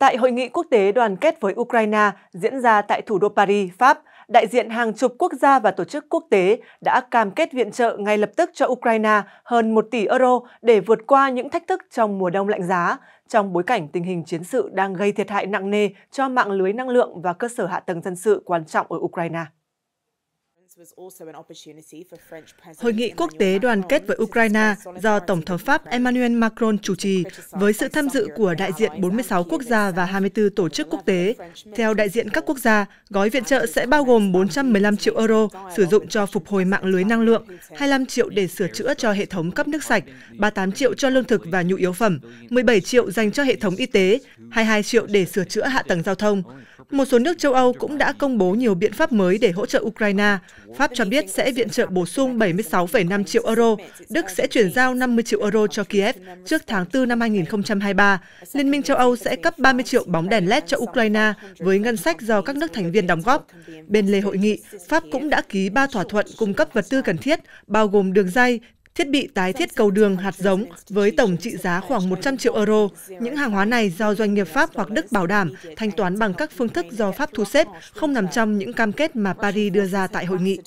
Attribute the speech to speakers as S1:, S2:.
S1: Tại hội nghị quốc tế đoàn kết với Ukraine diễn ra tại thủ đô Paris, Pháp, đại diện hàng chục quốc gia và tổ chức quốc tế đã cam kết viện trợ ngay lập tức cho Ukraine hơn 1 tỷ euro để vượt qua những thách thức trong mùa đông lạnh giá, trong bối cảnh tình hình chiến sự đang gây thiệt hại nặng nề cho mạng lưới năng lượng và cơ sở hạ tầng dân sự quan trọng ở Ukraine. Hội nghị quốc tế đoàn kết với Ukraine do Tổng thống Pháp Emmanuel Macron chủ trì với sự tham dự của đại diện 46 quốc gia và 24 tổ chức quốc tế. Theo đại diện các quốc gia, gói viện trợ sẽ bao gồm 415 triệu euro sử dụng cho phục hồi mạng lưới năng lượng, 25 triệu để sửa chữa cho hệ thống cấp nước sạch, 38 triệu cho lương thực và nhu yếu phẩm, 17 triệu dành cho hệ thống y tế, 22 triệu để sửa chữa hạ tầng giao thông. Một số nước châu Âu cũng đã công bố nhiều biện pháp mới để hỗ trợ Ukraine. Pháp cho biết sẽ viện trợ bổ sung 76,5 triệu euro, Đức sẽ chuyển giao 50 triệu euro cho Kiev trước tháng 4 năm 2023. Liên minh châu Âu sẽ cấp 30 triệu bóng đèn LED cho Ukraine với ngân sách do các nước thành viên đóng góp. Bên lề hội nghị, Pháp cũng đã ký ba thỏa thuận cung cấp vật tư cần thiết, bao gồm đường dây, thiết bị tái thiết cầu đường hạt giống với tổng trị giá khoảng 100 triệu euro. Những hàng hóa này do doanh nghiệp Pháp hoặc Đức bảo đảm, thanh toán bằng các phương thức do Pháp thu xếp, không nằm trong những cam kết mà Paris đưa ra tại hội nghị.